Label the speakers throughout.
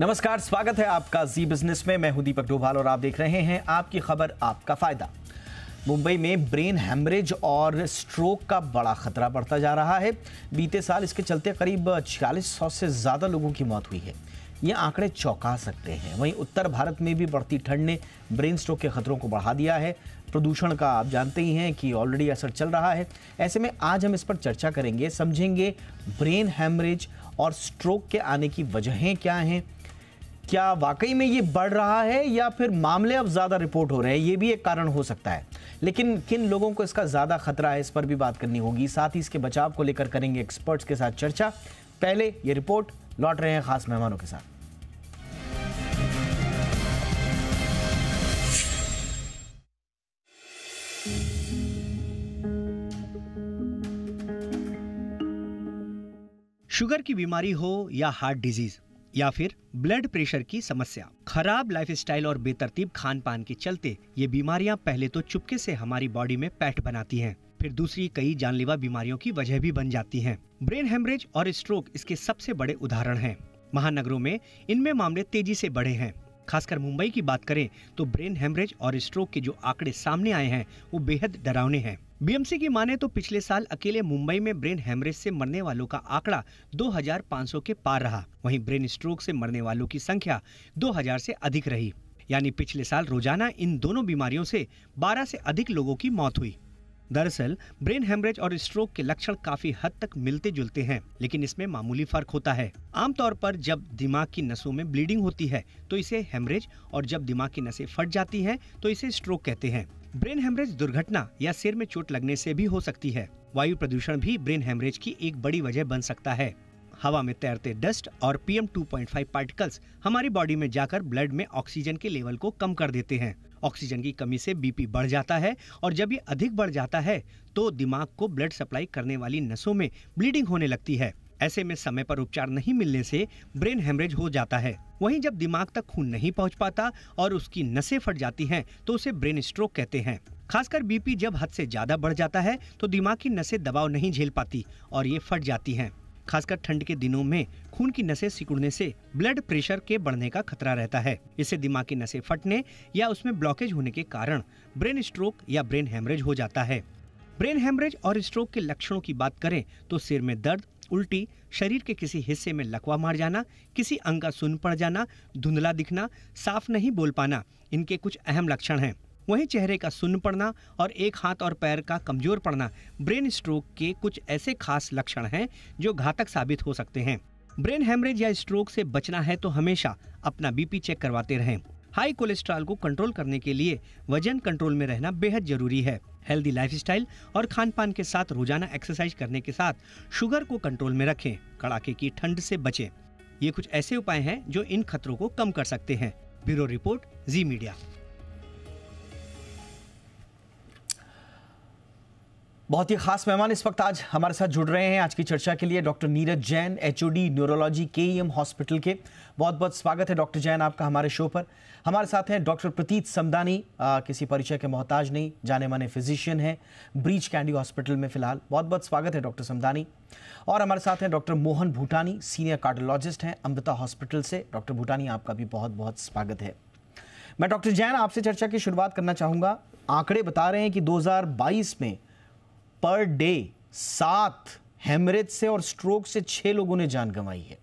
Speaker 1: नमस्कार स्वागत है आपका जी बिजनेस में मैं हूं दीपक डोभाल और आप देख रहे हैं आपकी खबर आपका फायदा मुंबई में ब्रेन हेमरेज और स्ट्रोक का बड़ा खतरा बढ़ता जा रहा है बीते साल इसके चलते करीब छियालीस सौ से ज़्यादा लोगों की मौत हुई है ये आंकड़े चौंका सकते हैं वहीं उत्तर भारत में भी बढ़ती ठंड ने ब्रेन स्ट्रोक के खतरों को बढ़ा दिया है प्रदूषण का आप जानते ही हैं कि ऑलरेडी असर चल रहा है ऐसे में आज हम इस पर चर्चा करेंगे समझेंगे ब्रेन हेमरेज और स्ट्रोक के आने की वजहें क्या हैं क्या वाकई में ये बढ़ रहा है या फिर मामले अब ज़्यादा रिपोर्ट हो रहे हैं ये भी एक कारण हो सकता है लेकिन किन लोगों को इसका ज़्यादा खतरा है इस पर भी बात करनी होगी साथ ही इसके बचाव को लेकर करेंगे एक्सपर्ट्स के साथ चर्चा पहले ये रिपोर्ट लौट रहे हैं खास मेहमानों के साथ
Speaker 2: शुगर की बीमारी हो या हार्ट डिजीज़ या फिर ब्लड प्रेशर की समस्या खराब स्टाइल और बेतरतीब खान पान के चलते ये बीमारियाँ पहले तो चुपके से हमारी बॉडी में पैठ बनाती हैं फिर दूसरी कई जानलेवा बीमारियों की वजह भी बन जाती हैं ब्रेन हेमरेज और स्ट्रोक इसके सबसे बड़े उदाहरण हैं महानगरों में इनमें मामले तेजी से बढ़े हैं खासकर मुंबई की बात करें तो ब्रेन हेमरेज और स्ट्रोक के जो आंकड़े सामने आए हैं वो बेहद डरावने हैं बीएमसी की माने तो पिछले साल अकेले मुंबई में ब्रेन हेमरेज से मरने वालों का आंकड़ा 2,500 के पार रहा वहीं ब्रेन स्ट्रोक से मरने वालों की संख्या 2,000 से अधिक रही यानी पिछले साल रोजाना इन दोनों बीमारियों से 12 से अधिक लोगों की मौत हुई दरअसल ब्रेन हेमरेज और स्ट्रोक के लक्षण काफी हद तक मिलते जुलते हैं लेकिन इसमें मामूली फर्क होता है आमतौर पर जब दिमाग की नसों में ब्लीडिंग होती है तो इसे हेमरेज और जब दिमाग की नसें फट जाती हैं तो इसे स्ट्रोक कहते हैं ब्रेन हेमरेज दुर्घटना या सिर में चोट लगने से भी हो सकती है वायु प्रदूषण भी ब्रेन हेमरेज की एक बड़ी वजह बन सकता है हवा में तैरते डस्ट और पीएम 2.5 पार्टिकल्स हमारी बॉडी में जाकर ब्लड में ऑक्सीजन के लेवल को कम कर देते हैं ऑक्सीजन की कमी से बीपी बढ़ जाता है और जब ये अधिक बढ़ जाता है तो दिमाग को ब्लड सप्लाई करने वाली नसों में ब्लीडिंग होने लगती है ऐसे में समय पर उपचार नहीं मिलने से ब्रेन हेमरेज हो जाता है वहीं जब दिमाग तक खून नहीं पहुंच पाता और उसकी नसें फट जाती हैं तो उसे ब्रेन स्ट्रोक कहते हैं खासकर बीपी जब हद से ज्यादा बढ़ जाता है तो दिमाग की नसें दबाव नहीं झेल पाती और ये फट जाती हैं खासकर ठंड के दिनों में खून की नसें सिकुड़ने से ब्लड प्रेशर के बढ़ने का खतरा रहता है इससे दिमाग की नसें फटने या उसमें ब्लॉकेज होने के कारण ब्रेन स्ट्रोक या ब्रेन हेमरेज हो जाता है ब्रेन हेमरेज और स्ट्रोक के लक्षणों की बात करें तो सिर में दर्द उल्टी शरीर के किसी हिस्से में लकवा मार जाना किसी अंग का सुन पड़ जाना धुंधला दिखना साफ नहीं बोल पाना इनके कुछ अहम लक्षण हैं वहीं चेहरे का सुन्न पड़ना और एक हाथ और पैर का कमजोर पड़ना ब्रेन स्ट्रोक के कुछ ऐसे खास लक्षण हैं जो घातक साबित हो सकते हैं ब्रेन हेमरेज या स्ट्रोक से बचना है तो हमेशा अपना बीपी चेक करवाते रहें हाई कोलेस्ट्रॉल को कंट्रोल करने के लिए वजन कंट्रोल में रहना बेहद जरूरी है हेल्दी लाइफस्टाइल और खान पान के साथ रोजाना एक्सरसाइज करने के साथ शुगर को कंट्रोल में रखें कड़ाके की ठंड से बचें ये कुछ ऐसे उपाय हैं जो इन खतरों को कम कर सकते हैं ब्यूरो रिपोर्ट जी मीडिया
Speaker 1: बहुत ही खास मेहमान इस वक्त आज हमारे साथ जुड़ रहे हैं आज की चर्चा के लिए doctor Neeraj Jain HOD neurology के ई एम हॉस्पिटल के बहुत बहुत स्वागत है डॉक्टर जैन आपका हमारे शो पर हमारे साथ हैं डॉक्टर प्रतीत समदानी किसी परिचय के मोहताज नहीं जाने माने फिजिशियन हैं ब्रीच कैंडी हॉस्पिटल में फिलहाल बहुत बहुत स्वागत है डॉक्टर समदानी और हमारे साथ हैं doctor Mohan Bhutani senior cardiologist हैं अमृता हॉस्पिटल से डॉक्टर भूटानी आपका भी बहुत बहुत स्वागत है मैं डॉक्टर जैन आपसे चर्चा की शुरुआत करना चाहूँगा आंकड़े बता रहे हैं कि 2022 में पर डे सात हेमरेज से और स्ट्रोक से छः लोगों ने जान गंवाई है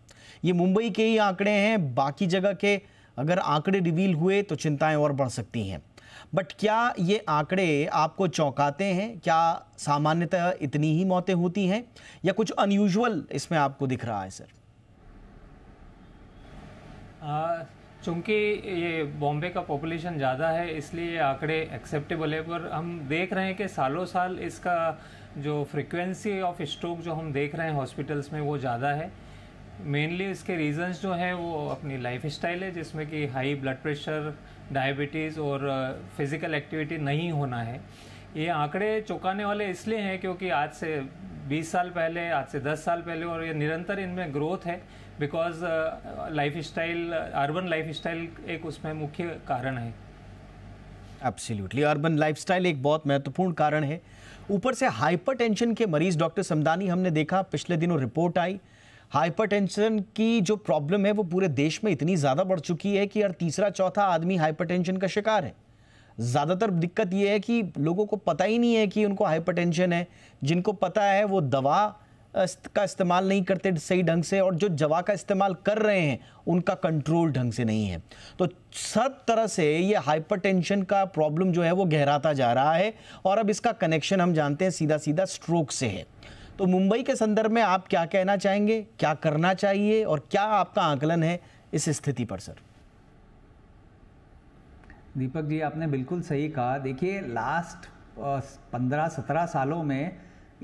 Speaker 1: ये मुंबई के ही आंकड़े हैं बाकी जगह के अगर आंकड़े रिवील हुए तो चिंताएं और बढ़ सकती हैं बट क्या ये आंकड़े आपको चौंकाते हैं क्या सामान्यतः इतनी ही मौतें होती हैं या कुछ अनयूजल इसमें आपको दिख रहा है सर
Speaker 3: चूँकि ये बॉम्बे का पॉपुलेशन ज़्यादा है इसलिए ये आंकड़े एक्सेप्टेबल है पर हम देख रहे हैं कि सालों साल इसका जो फ्रिक्वेंसी ऑफ स्ट्रोक जो हम देख रहे हैं हॉस्पिटल्स में वो ज़्यादा है मेनली इसके रीज़न्स जो हैं वो अपनी लाइफ स्टाइल है जिसमें कि हाई ब्लड प्रेशर डायबिटीज़ और फिज़िकल uh, एक्टिविटी नहीं होना है ये आंकड़े चौंकाने वाले इसलिए हैं क्योंकि आज से 20 साल पहले आज से 10 साल पहले और ये निरंतर इनमें ग्रोथ है because life style urban life style एक उसमें मुख्य कारण है
Speaker 1: एब्सोल्युटली अर्बन लाइफ एक बहुत महत्वपूर्ण कारण है ऊपर से हाइपरटेंशन के मरीज डॉक्टर समदानी हमने देखा पिछले दिनों रिपोर्ट आई हाइपरटेंशन की जो प्रॉब्लम है वो पूरे देश में इतनी ज़्यादा बढ़ चुकी है कि यार तीसरा चौथा आदमी हाइपरटेंशन का शिकार है ज़्यादातर दिक्कत ये है कि लोगों को पता ही नहीं है कि उनको हाइपरटेंशन है जिनको पता है वो दवा का इस्तेमाल नहीं करते सही ढंग से और जो जवा का इस्तेमाल कर रहे हैं उनका कंट्रोल ढंग से नहीं है तो सब तरह से ये हाइपरटेंशन का प्रॉब्लम जो है वो गहराता जा रहा है और अब इसका कनेक्शन हम जानते हैं सीधा सीधा स्ट्रोक से है तो मुंबई के संदर्भ में आप क्या कहना चाहेंगे क्या करना चाहिए और क्या आपका आकलन है इस स्थिति पर सर
Speaker 4: दीपक जी आपने बिल्कुल सही कहा देखिए लास्ट पंद्रह सत्रह सालों में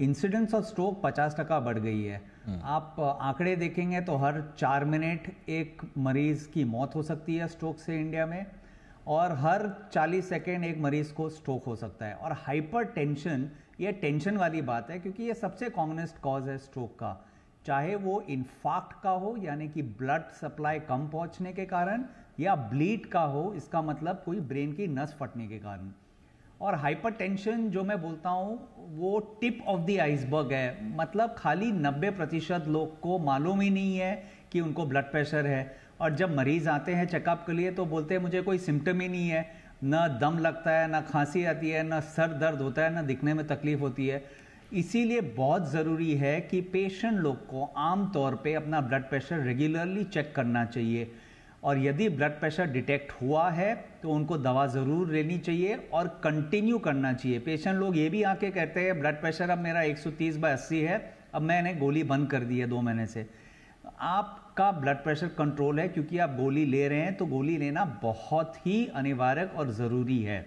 Speaker 4: इंसिडेंस ऑफ स्ट्रोक पचास टका बढ़ गई है हम्म। आप आंकड़े देखेंगे तो हर चार मिनट एक मरीज की मौत हो सकती है स्ट्रोक से इंडिया में और हर 40 सेकेंड एक मरीज को स्ट्रोक हो सकता है और हाइपर टेंशन ये टेंशन वाली बात है क्योंकि ये सबसे कॉमनेस्ट कॉज है स्ट्रोक का चाहे वो इन्फाक्ट का हो यानी कि ब्लड सप्लाई कम पहुंचने के कारण या ब्लीड का हो इसका मतलब कोई ब्रेन की नस फटने के कारण और टेंशन जो मैं बोलता हूँ वो टिप ऑफ द आइसबर्ग है मतलब खाली 90 प्रतिशत लोग को मालूम ही नहीं है कि उनको ब्लड प्रेशर है और जब मरीज आते हैं चेकअप के लिए तो बोलते हैं मुझे कोई सिम्टम ही नहीं है ना दम लगता है ना खांसी आती है ना सर दर्द होता है ना दिखने में तकलीफ होती है इसीलिए बहुत ज़रूरी है कि पेशेंट लोग को आम तौर पे अपना ब्लड प्रेशर रेगुलरली चेक करना चाहिए और यदि ब्लड प्रेशर डिटेक्ट हुआ है तो उनको दवा ज़रूर लेनी चाहिए और कंटिन्यू करना चाहिए पेशेंट लोग ये भी आके कहते हैं ब्लड प्रेशर अब मेरा 130 सौ तीस अस्सी है अब मैंने गोली बंद कर दी है दो महीने से आपका ब्लड प्रेशर कंट्रोल है क्योंकि आप गोली ले रहे हैं तो गोली लेना बहुत ही अनिवार्य और ज़रूरी है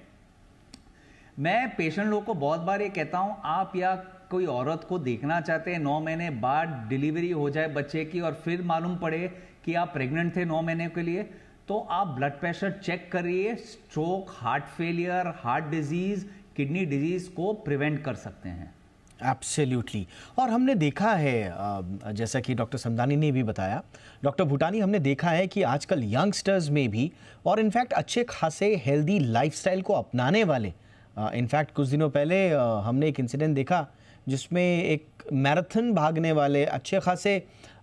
Speaker 4: मैं पेशेंट लोग को बहुत बार ये कहता हूँ आप या कोई औरत को देखना चाहते हैं नौ महीने बाद डिलीवरी हो जाए बच्चे की और फिर मालूम पड़े कि आप प्रेग्नेंट थे नौ महीने के लिए तो आप ब्लड प्रेशर चेक करिए stroke heart failure heart disease kidney disease को प्रिवेंट कर सकते हैं
Speaker 1: एब्सोल्युटली और हमने देखा है जैसा कि डॉक्टर समदानी ने भी बताया डॉक्टर भूटानी हमने देखा है कि आजकल यंगस्टर्स में भी और इनफैक्ट अच्छे खासे हेल्दी लाइफस्टाइल को अपनाने वाले इनफैक्ट कुछ दिनों पहले हमने एक इंसिडेंट देखा जिसमें एक मैराथन भागने वाले अच्छे खासे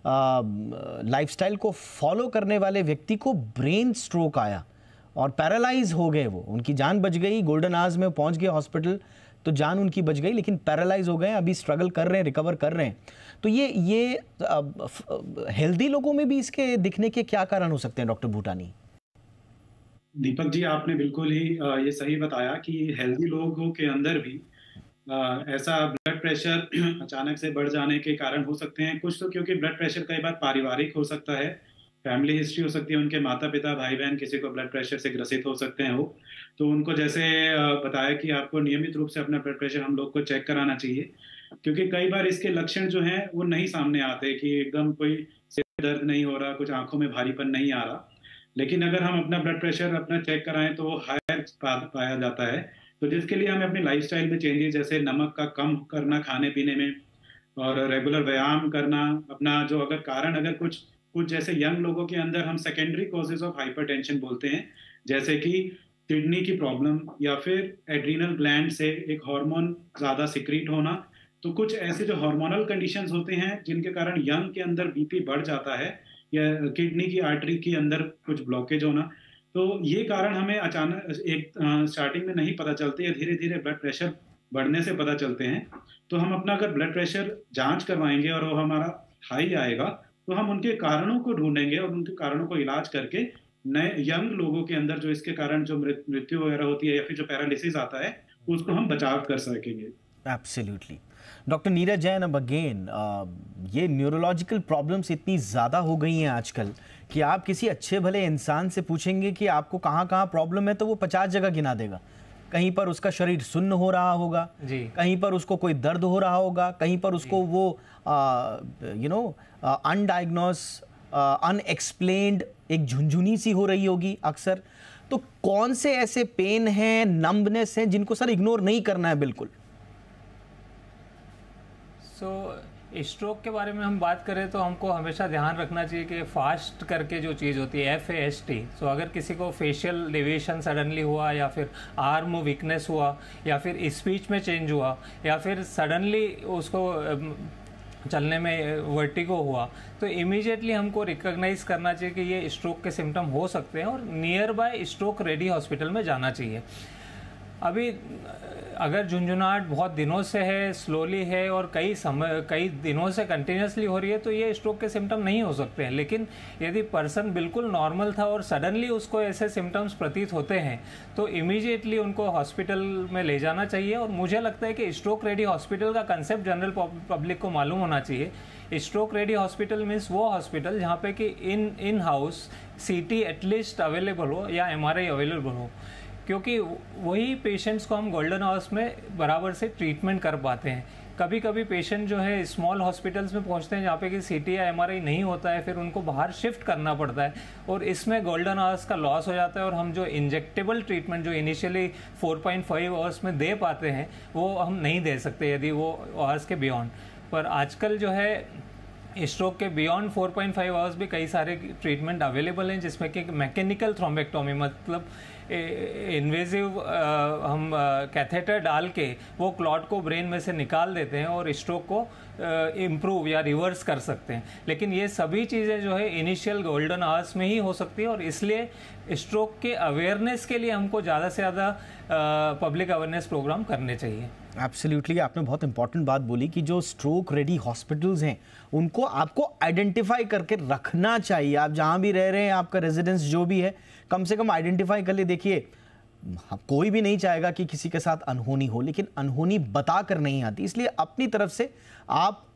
Speaker 1: लाइफस्टाइल को फॉलो करने वाले व्यक्ति को ब्रेन स्ट्रोक आया और पैरालाइज हो गए वो उनकी जान बच गई गोल्डन आर्ज में पहुंच गए हॉस्पिटल तो जान उनकी बच गई लेकिन पैरालाइज हो गए अभी स्ट्रगल कर रहे हैं रिकवर कर रहे हैं तो ये ये हेल्दी लोगों में भी इसके दिखने के क्या कारण हो सकते हैं डॉक्टर भूटानी
Speaker 5: दीपक जी आपने बिल्कुल ही ये सही बताया कि हेल्दी लोगों के अंदर भी ऐसा ब्लड प्रेशर अचानक से बढ़ जाने के कारण हो सकते हैं कुछ तो क्योंकि ब्लड प्रेशर कई बार पारिवारिक हो सकता है फैमिली हिस्ट्री हो सकती है उनके माता पिता भाई बहन किसी को ब्लड प्रेशर से ग्रसित हो सकते हैं वो तो उनको जैसे बताया कि आपको नियमित रूप से अपना ब्लड प्रेशर हम लोग को चेक कराना चाहिए क्योंकि कई बार इसके लक्षण जो हैं वो नहीं सामने आते कि एकदम कोई दर्द नहीं हो रहा कुछ आंखों में भारीपन नहीं आ रहा लेकिन अगर हम अपना ब्लड प्रेशर अपना चेक कराएं तो वो हायर पाया जाता है तो जिसके लिए हमें अपनी लाइफ में चेंजेस जैसे नमक का कम करना खाने पीने में और रेगुलर व्यायाम करना अपना जो अगर कारण अगर कुछ कुछ जैसे यंग लोगों के अंदर हम सेकेंडरी कॉजेज ऑफ हाइपर बोलते हैं जैसे कि किडनी की प्रॉब्लम या फिर एड्रीनल ग्लैंड से एक हार्मोन ज़्यादा सिक्रीट होना तो कुछ ऐसे जो हार्मोनल कंडीशंस होते हैं जिनके कारण यंग के अंदर बीपी बढ़ जाता है या किडनी की आर्टरी के अंदर कुछ ब्लॉकेज होना तो ये कारण हमें अचानक एक स्टार्टिंग में नहीं पता चलते या धीरे धीरे ब्लड प्रेशर बढ़ने से पता चलते हैं तो हम अपना अगर ब्लड प्रेशर जांच करवाएंगे और वो हमारा हाई आएगा तो हम उनके कारणों को ढूंढेंगे और उनके कारणों को इलाज करके नए यंग लोगों के अंदर जो इसके कारण जो मृत्यु वगैरह होती है या फिर जो पैरालिसिस आता है उसको हम बचाव कर सकेंगे
Speaker 1: एब्सोल्युटली डॉक्टर नीरज जैन अब अगेन uh, ये न्यूरोलॉजिकल प्रॉब्लम्स इतनी ज़्यादा हो गई हैं आजकल कि आप किसी अच्छे भले इंसान से पूछेंगे कि आपको कहाँ कहाँ प्रॉब्लम है तो वो पचास जगह गिना देगा कहीं पर उसका शरीर सुन्न हो रहा होगा कहीं पर उसको कोई दर्द हो रहा होगा कहीं पर उसको वो यू नो अनडायग्नोस अनएक्सप्लेन्ड एक झुंझुनी सी हो रही होगी अक्सर तो कौन से ऐसे पेन हैं नम्बनेस हैं जिनको सर इग्नोर नहीं करना है बिल्कुल
Speaker 3: सो so, स्ट्रोक के बारे में हम बात करें तो हमको हमेशा ध्यान रखना चाहिए कि फास्ट करके जो चीज़ होती है एफ एस टी सो अगर किसी को फेशियल डेविएशन सडनली हुआ या फिर आर्म वीकनेस हुआ या फिर स्पीच में चेंज हुआ या फिर सडनली उसको चलने में वर्टिगो हुआ तो इमीजिएटली हमको रिकग्नाइज करना चाहिए कि ये स्ट्रोक के सिम्टम हो सकते हैं और nearby stroke ready hospital में जाना चाहिए अभी अगर झुंझुनाहट बहुत दिनों से है स्लोली है और कई समय कई दिनों से कंटिन्यूसली हो रही है तो ये स्ट्रोक के सिम्टम नहीं हो सकते हैं लेकिन यदि पर्सन बिल्कुल नॉर्मल था और सडनली उसको ऐसे सिम्टम्स प्रतीत होते हैं तो इमीजिएटली उनको हॉस्पिटल में ले जाना चाहिए और मुझे लगता है कि स्ट्रोक रेडी हॉस्पिटल का कंसेप्ट जनरल पब्लिक को मालूम होना चाहिए स्ट्रोक रेडी हॉस्पिटल मीन्स वो हॉस्पिटल जहाँ पे कि in in house C at least available हो या एम अवेलेबल हो क्योंकि वही पेशेंट्स को हम गोल्डन आवर्स में बराबर से ट्रीटमेंट कर पाते हैं कभी कभी पेशेंट जो है स्मॉल हॉस्पिटल्स में पहुंचते हैं जहाँ पे कि सी टी या एम नहीं होता है फिर उनको बाहर शिफ्ट करना पड़ता है और इसमें गोल्डन आवर्स का लॉस हो जाता है और हम जो इंजेक्टेबल ट्रीटमेंट जो इनिशियली 4.5 पॉइंट आवर्स में दे पाते हैं वो हम नहीं दे सकते यदि वो आवर्स के बियॉन्ड पर आजकल जो है स्ट्रोक के बियॉन्ड 4.5 आवर्स भी कई सारे ट्रीटमेंट अवेलेबल हैं जिसमें कि मैकेनिकल थ्रोम्बेक्टोमी मतलब इन्वेजिव हम कैथेटर डाल के वो क्लॉट को ब्रेन में से निकाल देते हैं और स्ट्रोक को इम्प्रूव या रिवर्स कर सकते हैं लेकिन ये सभी चीज़ें जो है इनिशियल गोल्डन आवर्स में ही हो सकती है और इसलिए स्ट्रोक के अवेयरनेस के लिए हमको ज़्यादा से ज़्यादा पब्लिक अवेयरनेस प्रोग्राम करने चाहिए
Speaker 1: एब्सोल्युटली आपने बहुत इंपॉर्टेंट बात बोली कि जो स्ट्रोक रेडी हॉस्पिटल्स हैं उनको आपको आइडेंटिफाई करके रखना चाहिए आप जहाँ भी रह रहे हैं आपका रेजिडेंस जो भी है कम से कम आइडेंटिफाई कर ले देखिए कोई भी नहीं चाहेगा कि किसी के साथ अनहोनी हो लेकिन अनहोनी बता कर नहीं आती इसलिए अपनी तरफ से आप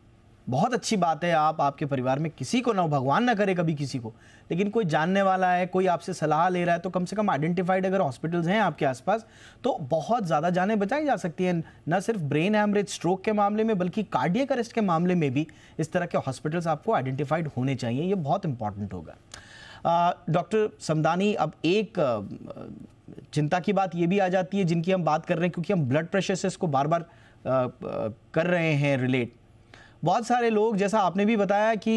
Speaker 1: बहुत अच्छी बात है आप आपके परिवार में किसी को ना भगवान ना करे कभी किसी को लेकिन कोई जानने वाला है कोई आपसे सलाह ले रहा है तो कम से कम आइडेंटिफाइड अगर हॉस्पिटल्स हैं आपके आसपास तो बहुत ज़्यादा जानें बचाई जा सकती हैं न सिर्फ ब्रेन हैमरेज स्ट्रोक के मामले में बल्कि कार्डियक अरेस्ट के मामले में भी इस तरह के हॉस्पिटल्स आपको आइडेंटिफाइड होने चाहिए ये बहुत इंपॉर्टेंट होगा डॉक्टर समदानी अब एक चिंता की बात ये भी आ जाती है जिनकी हम बात कर रहे हैं क्योंकि हम ब्लड प्रेशर से इसको बार बार कर रहे हैं रिलेट बहुत सारे लोग जैसा आपने भी बताया कि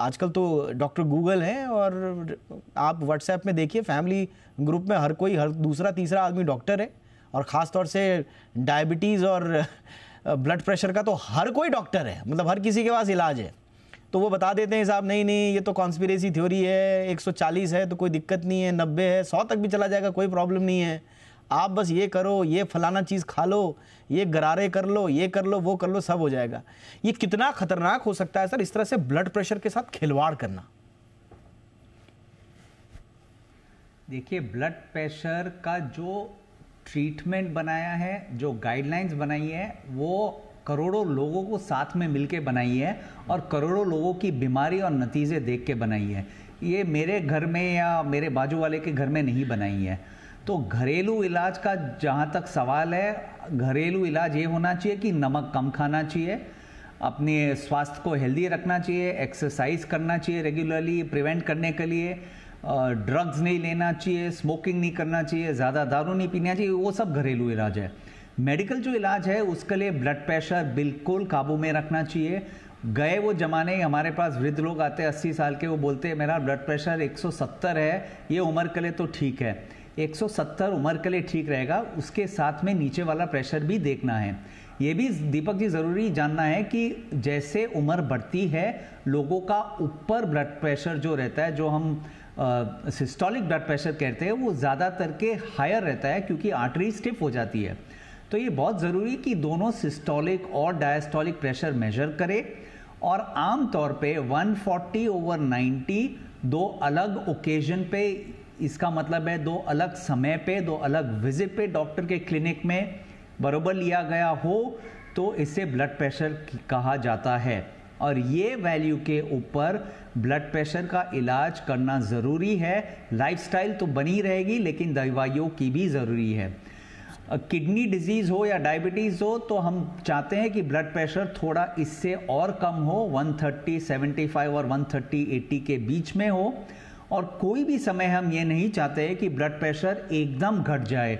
Speaker 1: आजकल तो डॉक्टर गूगल हैं और आप व्हाट्सएप में देखिए फैमिली ग्रुप में हर कोई हर दूसरा तीसरा आदमी डॉक्टर है और ख़ास तौर से डायबिटीज़ और ब्लड प्रेशर का तो हर कोई डॉक्टर है मतलब हर किसी के पास इलाज है तो वो बता देते हैं साहब नहीं नहीं ये तो कॉन्स्पिरेसी थ्योरी है 140 है तो कोई दिक्कत नहीं है 90 है 100 तक भी चला जाएगा कोई प्रॉब्लम नहीं है आप बस ये करो ये फलाना चीज़ खा लो ये गरारे कर लो ये कर लो वो कर लो सब हो जाएगा ये कितना खतरनाक हो सकता है सर इस तरह से ब्लड प्रेशर के साथ खिलवाड़ करना
Speaker 4: देखिए ब्लड प्रेशर का जो ट्रीटमेंट बनाया है जो गाइडलाइंस बनाई है वो करोड़ों लोगों को साथ में मिलके बनाई है और करोड़ों लोगों की बीमारी और नतीजे देख के बनाई है ये मेरे घर में या मेरे बाजू वाले के घर में नहीं बनाई है तो घरेलू इलाज का जहाँ तक सवाल है घरेलू इलाज ये होना चाहिए कि नमक कम खाना चाहिए अपने स्वास्थ्य को हेल्दी रखना चाहिए एक्सरसाइज करना चाहिए रेगुलरली प्रिवेंट करने के लिए ड्रग्स नहीं लेना चाहिए स्मोकिंग नहीं करना चाहिए ज़्यादा दारू नहीं पीना चाहिए वो सब घरेलू इलाज है मेडिकल जो इलाज है उसके लिए ब्लड प्रेशर बिल्कुल काबू में रखना चाहिए गए वो जमाने हमारे पास वृद्ध लोग आते हैं अस्सी साल के वो बोलते हैं मेरा ब्लड प्रेशर 170 है ये उम्र के लिए तो ठीक है 170 उम्र के लिए ठीक रहेगा उसके साथ में नीचे वाला प्रेशर भी देखना है ये भी दीपक जी ज़रूरी जानना है कि जैसे उम्र बढ़ती है लोगों का ऊपर ब्लड प्रेशर जो रहता है जो हम सिस्टोलिक ब्लड प्रेशर कहते हैं वो ज़्यादातर के हायर रहता है क्योंकि आर्टरी स्टिफ हो जाती है तो ये बहुत ज़रूरी कि दोनों सिस्टोलिक और डायस्टोलिक प्रेशर मेजर करें और आम तौर पे 140 ओवर 90 दो अलग ओकेजन पे इसका मतलब है दो अलग समय पे दो अलग विजिट पे डॉक्टर के क्लिनिक में बरोबर लिया गया हो तो इसे ब्लड प्रेशर कहा जाता है और ये वैल्यू के ऊपर ब्लड प्रेशर का इलाज करना ज़रूरी है लाइफस्टाइल तो बनी रहेगी लेकिन दवाइयों की भी ज़रूरी है किडनी डिजीज़ हो या डायबिटीज़ हो तो हम चाहते हैं कि ब्लड प्रेशर थोड़ा इससे और कम हो 130 75 और 130 80 के बीच में हो और कोई भी समय हम ये नहीं चाहते हैं कि ब्लड प्रेशर एकदम घट जाए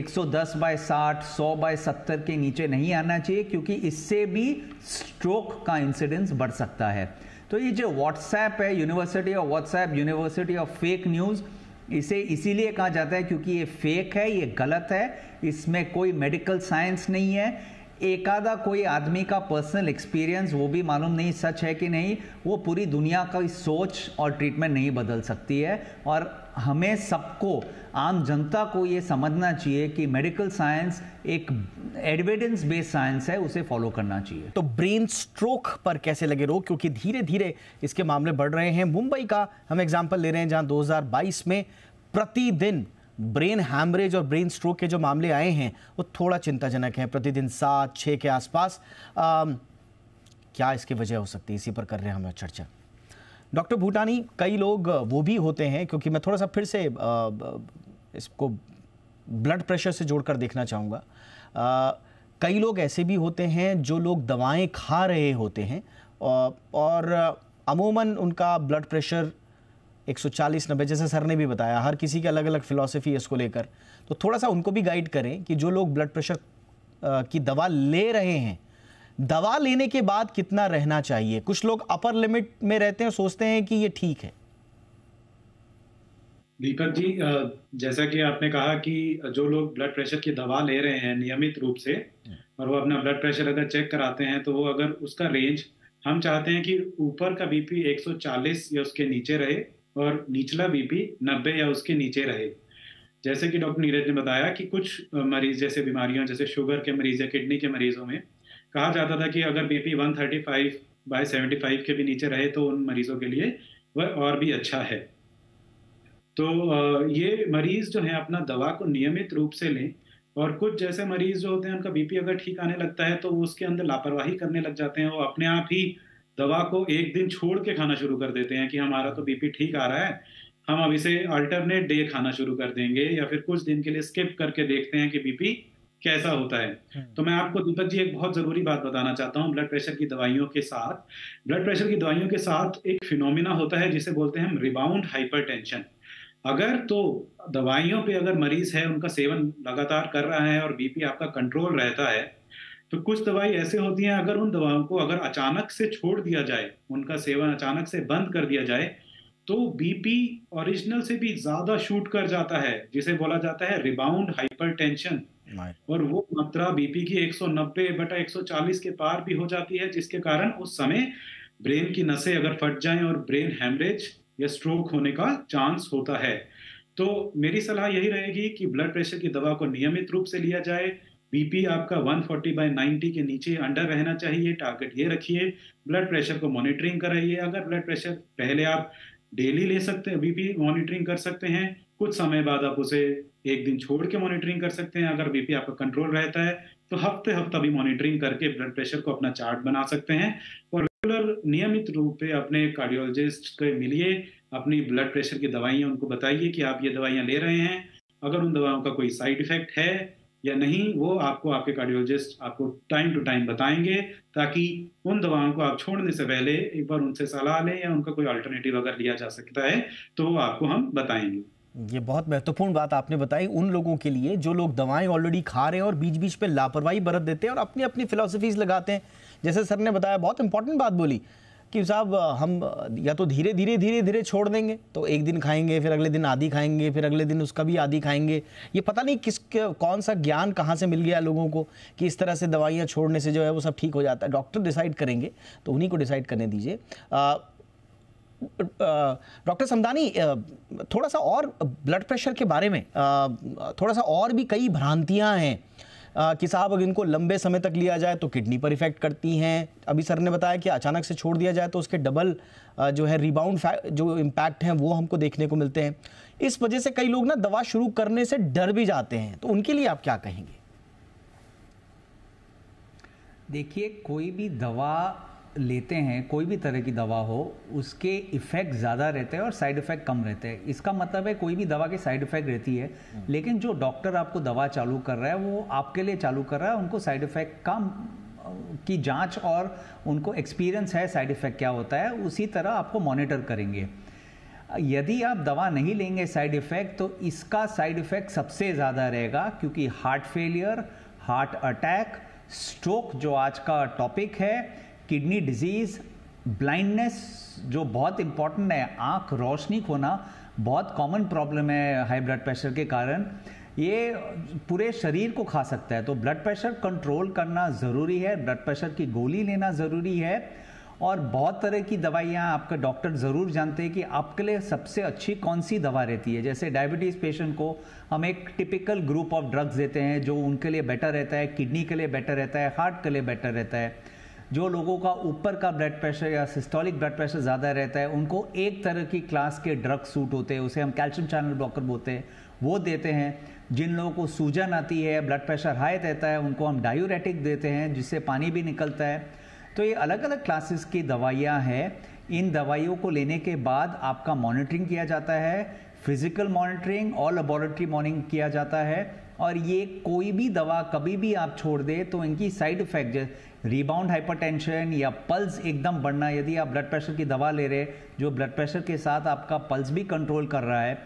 Speaker 4: 110 बाय 60, 100 बाय 70 के नीचे नहीं आना चाहिए क्योंकि इससे भी स्ट्रोक का इंसिडेंस बढ़ सकता है तो ये जो व्हाट्सएप है university of WhatsApp university of fake news इसे इसीलिए कहा जाता है क्योंकि ये फेक है ये गलत है इसमें कोई मेडिकल साइंस नहीं है एक आधा कोई आदमी का पर्सनल एक्सपीरियंस वो भी मालूम नहीं सच है कि नहीं वो पूरी दुनिया का सोच और ट्रीटमेंट नहीं बदल सकती है और हमें सबको आम जनता को ये समझना चाहिए कि मेडिकल साइंस एक एडविडेंस बेस्ड साइंस है उसे
Speaker 1: फॉलो करना चाहिए तो ब्रेन स्ट्रोक पर कैसे लगे रोग क्योंकि धीरे धीरे इसके मामले बढ़ रहे हैं मुंबई का हम एग्जाम्पल ले रहे हैं जहां दो में प्रतिदिन ब्रेन हैमरेज और ब्रेन स्ट्रोक के जो मामले आए हैं वो थोड़ा चिंताजनक है प्रतिदिन सात छः के आसपास आ, क्या इसकी वजह हो सकती है इसी पर कर रहे हैं हम चर्चा डॉक्टर भूटानी कई लोग वो भी होते हैं क्योंकि मैं थोड़ा सा फिर से इसको ब्लड प्रेशर से जोड़कर देखना चाहूँगा कई लोग ऐसे भी होते हैं जो लोग दवाएं खा रहे होते हैं और अमूमन उनका ब्लड प्रेशर 140 नब्बे जैसे सर ने भी बताया हर किसी की अलग अलग फ़िलासफ़ी है इसको लेकर तो थोड़ा सा उनको भी गाइड करें कि जो लोग ब्लड प्रेशर की दवा ले रहे हैं दवा लेने के बाद कितना रहना चाहिए कुछ लोग अपर लिमिट में रहते हैं सोचते हैं कि ये ठीक है
Speaker 5: दीपक जी जैसा कि आपने कहा कि जो लोग ब्लड प्रेशर की दवा ले रहे हैं नियमित रूप से और वो अपना ब्लड प्रेशर अगर चेक कराते हैं तो वो अगर उसका रेंज हम चाहते हैं कि ऊपर का बीपी 140 या उसके नीचे रहे और निचला बीपी 90 या उसके नीचे रहे जैसे कि डॉक्टर नीरज ने बताया कि कुछ मरीज जैसे बीमारियों जैसे शुगर के मरीज या किडनी के मरीजों में कहा जाता था कि अगर बीपी 135 बाय 75 के भी नीचे रहे तो उन मरीजों के लिए वह और भी अच्छा है तो ये मरीज जो है अपना दवा को नियमित रूप से लें और कुछ जैसे मरीज जो होते हैं उनका बीपी अगर ठीक आने लगता है तो वो उसके अंदर लापरवाही करने लग जाते हैं वो अपने आप ही दवा को एक दिन छोड़ के खाना शुरू कर देते हैं कि हमारा तो बीपी ठीक आ रहा है हम अब इसे अल्टरनेट डे खाना शुरू कर देंगे या फिर कुछ दिन के लिए स्किप करके देखते हैं कि बीपी कैसा होता है हम्म। तो मैं आपको दीपक जी एक बहुत ज़रूरी बात बताना चाहता हूँ ब्लड प्रेशर की दवाइयों के साथ ब्लड प्रेशर की दवाइयों के साथ एक फिनोमिना होता है जिसे बोलते हैं हम रिबाउंड हाइपर अगर तो दवाइयों पे अगर मरीज है उनका सेवन लगातार कर रहा है और बीपी आपका कंट्रोल रहता है तो कुछ दवाई ऐसे होती हैं अगर उन दवाओं को अगर अचानक से छोड़ दिया जाए उनका सेवन अचानक से बंद कर दिया जाए तो बीपी ओरिजिनल से भी ज़्यादा शूट कर जाता है जिसे बोला जाता है रिबाउंड हाइपरटेंशन और वो मात्रा बीपी की 190 बटा 140 के पार भी हो जाती है जिसके कारण उस समय ब्रेन की नसें अगर फट जाएं और ब्रेन हेमरेज या स्ट्रोक होने का चांस होता है तो मेरी सलाह यही रहेगी कि ब्लड प्रेशर की दवा को नियमित रूप से लिया जाए बीपी आपका 140 फोर्टी बाई नाइन्टी के नीचे अंडर रहना चाहिए टारगेट ये रखिए ब्लड प्रेशर को मॉनिटरिंग कराइए अगर ब्लड प्रेशर पहले आप डेली ले सकते हैं बीपी मॉनिटरिंग कर सकते हैं कुछ समय बाद आप उसे एक दिन छोड़ के मॉनिटरिंग कर सकते हैं अगर बीपी आपका कंट्रोल रहता है तो हफ्ते हफ्ता भी मॉनिटरिंग करके ब्लड प्रेशर को अपना चार्ट बना सकते हैं और रेगुलर नियमित रूप से अपने कार्डियोलॉजिस्ट से मिलिए अपनी ब्लड प्रेशर की दवाइयाँ उनको बताइए कि आप ये दवाइयाँ ले रहे हैं अगर उन दवाओं का कोई साइड इफेक्ट है या नहीं वो आपको आपके कार्डियोलॉजिस्ट आपको टाइम टू टाइम बताएंगे ताकि उन दवाओं को आप छोड़ने से पहले एक बार उनसे सलाह लें या उनका कोई अल्टरनेटिव अगर लिया जा सकता है तो आपको हम बताएंगे
Speaker 1: ये बहुत महत्वपूर्ण बात आपने बताई उन लोगों के लिए जो लोग दवाएं ऑलरेडी खा रहे हैं और बीच बीच पे लापरवाही बरत देते हैं और अपनी अपनी फिलोसफीज लगाते हैं जैसे सर ने बताया बहुत इंपॉर्टेंट बात बोली कि साहब हम या तो धीरे धीरे धीरे धीरे छोड़ देंगे तो एक दिन खाएंगे फिर अगले दिन आधी खाएंगे फिर अगले दिन उसका भी आधी खाएंगे ये पता नहीं किस कौन सा ज्ञान कहाँ से मिल गया लोगों को कि इस तरह से दवाइयाँ छोड़ने से जो है वो सब ठीक हो जाता है डॉक्टर डिसाइड करेंगे तो उन्हीं को डिसाइड करने दीजिए डॉक्टर समदानी थोड़ा सा और ब्लड प्रेशर के बारे में थोड़ा सा और भी कई भ्रांतियाँ हैं कि साहब अगर इनको लंबे समय तक लिया जाए तो किडनी पर इफ़ेक्ट करती हैं अभी सर ने बताया कि अचानक से छोड़ दिया जाए तो उसके डबल जो है रिबाउंड जो इम्पैक्ट हैं वो हमको देखने को मिलते हैं इस वजह से कई लोग ना दवा शुरू करने से डर भी जाते हैं तो उनके लिए आप क्या कहेंगे
Speaker 4: देखिए कोई भी दवा लेते हैं कोई भी तरह की दवा हो उसके इफ़ेक्ट ज़्यादा रहते हैं और साइड इफ़ेक्ट कम रहते हैं इसका मतलब है कोई भी दवा की साइड इफ़ेक्ट रहती है हम्म। लेकिन जो डॉक्टर आपको दवा चालू कर रहा है वो आपके लिए चालू कर रहा है उनको साइड इफ़ेक्ट कम की जांच और उनको एक्सपीरियंस है साइड इफ़ेक्ट क्या होता है उसी तरह आपको मॉनिटर करेंगे यदि आप दवा नहीं लेंगे साइड इफ़ेक्ट तो इसका साइड इफ़ेक्ट सबसे ज़्यादा रहेगा क्योंकि heart failure heart attack stroke जो आज का टॉपिक है किडनी डिजीज़ ब्लाइंडनेस जो बहुत इम्पॉर्टेंट है आँख रोशनी खोना बहुत कॉमन प्रॉब्लम है हाई ब्लड प्रेशर के कारण ये पूरे शरीर को खा सकता है तो ब्लड प्रेशर कंट्रोल करना ज़रूरी है ब्लड प्रेशर की गोली लेना ज़रूरी है और बहुत तरह की दवाइयाँ आपका डॉक्टर ज़रूर जानते हैं कि आपके लिए सबसे अच्छी कौन सी दवा रहती है जैसे डायबिटीज़ पेशेंट को हम एक टिपिकल ग्रुप ऑफ ड्रग्स देते हैं जो उनके लिए बेटर रहता है किडनी के लिए बेटर रहता है हार्ट के लिए बेटर रहता है जो लोगों का ऊपर का ब्लड प्रेशर या सिस्टोलिक ब्लड प्रेशर ज़्यादा रहता है उनको एक तरह की क्लास के ड्रग सूट होते हैं उसे हम कैल्शियम चैनल ब्लॉकर बोलते हैं वो देते हैं जिन लोगों को सूजन आती है ब्लड प्रेशर हाई रहता है उनको हम डायूरेटिक देते हैं जिससे पानी भी निकलता है तो ये अलग अलग क्लासेस की दवाइयाँ हैं इन दवाइयों को लेने के बाद आपका मॉनिटरिंग किया जाता है फिजिकल मॉनिटरिंग और लेबॉरेटरी मॉनिंग किया जाता है और ये कोई भी दवा कभी भी आप छोड़ दे तो इनकी साइड इफ़ेक्ट रीबाउंड हाइपरटेंशन या पल्स एकदम बढ़ना यदि आप ब्लड प्रेशर की दवा ले रहे जो ब्लड प्रेशर के साथ आपका पल्स भी कंट्रोल कर रहा है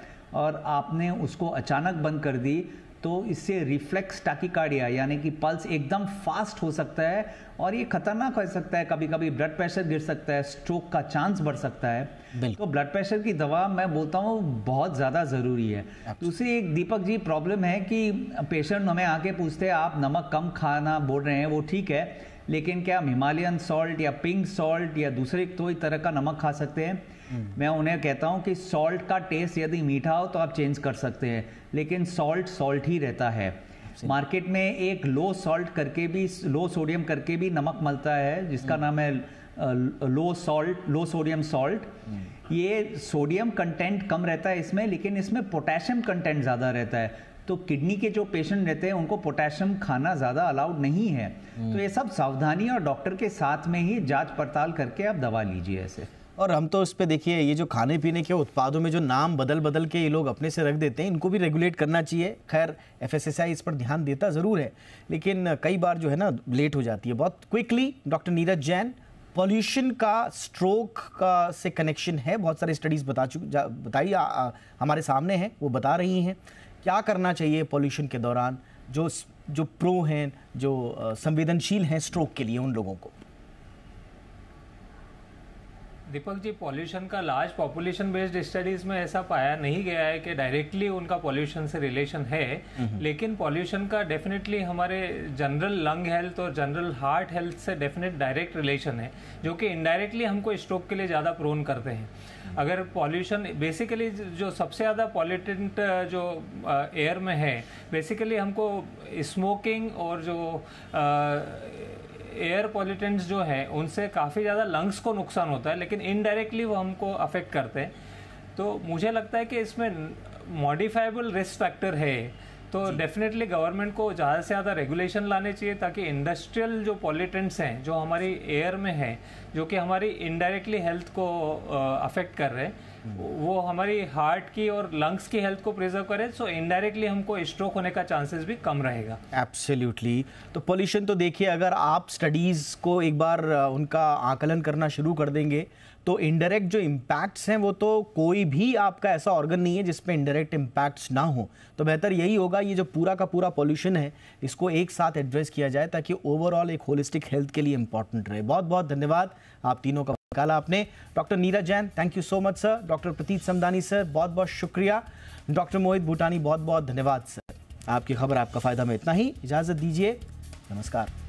Speaker 4: और आपने उसको अचानक बंद कर दी तो इससे रिफ्लेक्स टाकिकार्डिया यानी कि पल्स एकदम फास्ट हो सकता है और ये खतरनाक हो सकता है कभी कभी ब्लड प्रेशर गिर सकता है स्ट्रोक का चांस बढ़ सकता है तो ब्लड प्रेशर की दवा मैं बोलता हूँ बहुत ज़्यादा ज़रूरी है दूसरी एक दीपक जी प्रॉब्लम है कि पेशेंट हमें आके पूछते हैं आप नमक कम खाना बोल रहे हैं वो ठीक है लेकिन क्या हम हिमालयन सॉल्ट या पिंक सॉल्ट या दूसरे कोई तरह का नमक खा सकते हैं हम्म। मैं उन्हें कहता हूँ कि सॉल्ट का टेस्ट यदि मीठा हो तो आप चेंज कर सकते हैं लेकिन सॉल्ट सॉल्ट ही रहता है मार्केट में एक लो सॉल्ट करके भी लो सोडियम करके भी नमक मिलता है जिसका हम्म। नाम है low salt low sodium salt ये सोडियम कंटेंट कम रहता है इसमें लेकिन इसमें पोटेशियम कंटेंट ज़्यादा रहता है तो किडनी के जो पेशेंट रहते हैं उनको पोटेशियम खाना ज़्यादा अलाउड नहीं है हम्म। तो ये सब सावधानी
Speaker 1: और डॉक्टर के साथ में ही जांच पड़ताल करके आप दवा लीजिए ऐसे और हम तो इस पर देखिए ये जो खाने पीने के उत्पादों में जो नाम बदल बदल के ये लोग अपने से रख देते हैं इनको भी रेगुलेट करना चाहिए खैर एफ इस पर ध्यान देता ज़रूर है लेकिन कई बार जो है ना लेट हो जाती है बहुत quickly doctor Neeraj Jain pollution का स्ट्रोक का से कनेक्शन है बहुत सारे स्टडीज़ बता चुकी बताई हमारे सामने हैं वो बता रही हैं क्या करना चाहिए पॉल्यूशन के दौरान जो जो प्रो हैं जो संवेदनशील हैं स्ट्रोक के लिए उन लोगों को
Speaker 3: दीपक जी पॉल्यूशन का लार्ज पॉपुलेशन बेस्ड स्टडीज में ऐसा पाया नहीं गया है कि डायरेक्टली उनका पॉल्यूशन से रिलेशन है लेकिन पॉल्यूशन का डेफिनेटली हमारे जनरल लंग हेल्थ और जनरल हार्ट हेल्थ से डेफिनेट डायरेक्ट रिलेशन है जो कि इनडायरेक्टली हमको स्ट्रोक के लिए ज़्यादा प्रोन करते हैं हम्म। अगर पॉल्यूशन बेसिकली जो सबसे ज़्यादा पॉल्यूटेंट जो एयर में है बेसिकली हमको स्मोकिंग और जो एयर पॉल्यूटेंट्स जो हैं उनसे काफ़ी ज़्यादा लंग्स को नुकसान होता है लेकिन इनडायरेक्टली वो हमको अफेक्ट करते हैं तो मुझे लगता है कि इसमें मॉडिफाइबल रिस्क फैक्टर है तो डेफिनेटली गवर्नमेंट को ज़्यादा से ज़्यादा रेगुलेशन लाने चाहिए ताकि इंडस्ट्रियल जो पॉल्यूटेंट्स हैं जो हमारी एयर में हैं जो कि हमारी इनडायरेक्टली हेल्थ को अफेक्ट कर रहे हैं वो हमारी हार्ट की और लंग्स की हेल्थ को प्रिजर्व करे सो इनडायरेक्टली हमको स्ट्रोक होने का चांसेस भी कम रहेगा
Speaker 1: एब्सोल्युटली तो पोल्यूशन तो देखिए अगर आप स्टडीज़ को एक बार उनका आकलन करना शुरू कर देंगे तो इनडायरेक्ट जो इम्पैक्ट्स हैं वो तो कोई भी आपका ऐसा ऑर्गन नहीं है जिसपे इनडायरेक्ट इम्पैक्ट्स ना हो तो बेहतर यही होगा ये जो पूरा का पूरा पोल्यूशन है इसको एक साथ एड्रेस किया जाए ताकि ओवरऑल एक होलिस्टिक हेल्थ के लिए इंपॉर्टेंट रहे बहुत बहुत धन्यवाद आप तीनों का निकाला आपने doctor Neeraj Jain thank you so much sir doctor Prateet Samdani sir बहुत बहुत शुक्रिया डॉक्टर मोहित भूटानी बहुत बहुत धन्यवाद सर आपकी खबर आपका फ़ायदा में इतना ही इजाज़त दीजिए नमस्कार